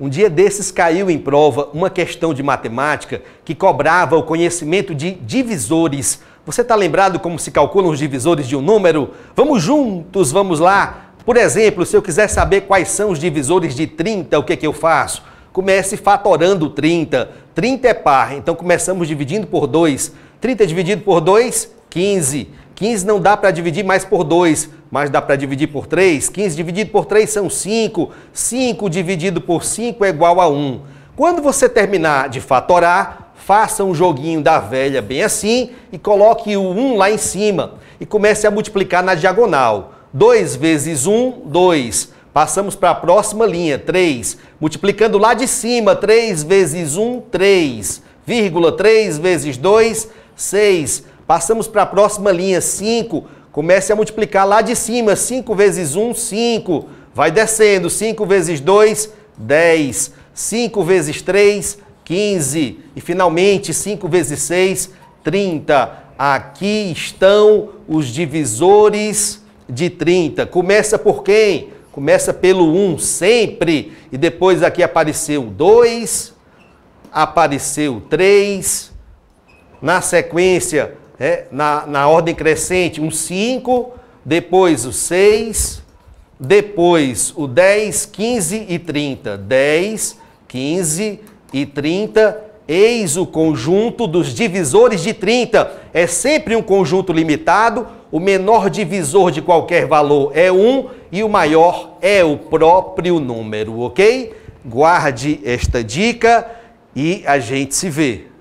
Um dia desses caiu em prova uma questão de matemática que cobrava o conhecimento de divisores. Você está lembrado como se calculam os divisores de um número? Vamos juntos, vamos lá! Por exemplo, se eu quiser saber quais são os divisores de 30, o que é que eu faço? Comece fatorando 30. 30 é par, então começamos dividindo por 2. 30 dividido por 2, 15. 15 não dá para dividir mais por 2 mas dá para dividir por 3. 15 dividido por 3 são 5. 5 dividido por 5 é igual a 1. Quando você terminar de fatorar, faça um joguinho da velha bem assim e coloque o 1 lá em cima e comece a multiplicar na diagonal. 2 vezes 1, 2. Passamos para a próxima linha, 3. Multiplicando lá de cima, 3 vezes 1, 3. Vírgula, 3 vezes 2, 6. Passamos para a próxima linha, 5 Comece a multiplicar lá de cima. 5 vezes 1, 5. Vai descendo. 5 vezes 2, 10. 5 vezes 3, 15. E finalmente, 5 vezes 6, 30. Aqui estão os divisores de 30. Começa por quem? Começa pelo 1 sempre. E depois aqui apareceu 2, apareceu 3. Na sequência, é, na, na ordem crescente, um 5, depois o 6, depois o 10, 15 e 30. 10, 15 e 30 Eis o conjunto dos divisores de 30. É sempre um conjunto limitado. O menor divisor de qualquer valor é 1 e o maior é o próprio número, ok? Guarde esta dica e a gente se vê.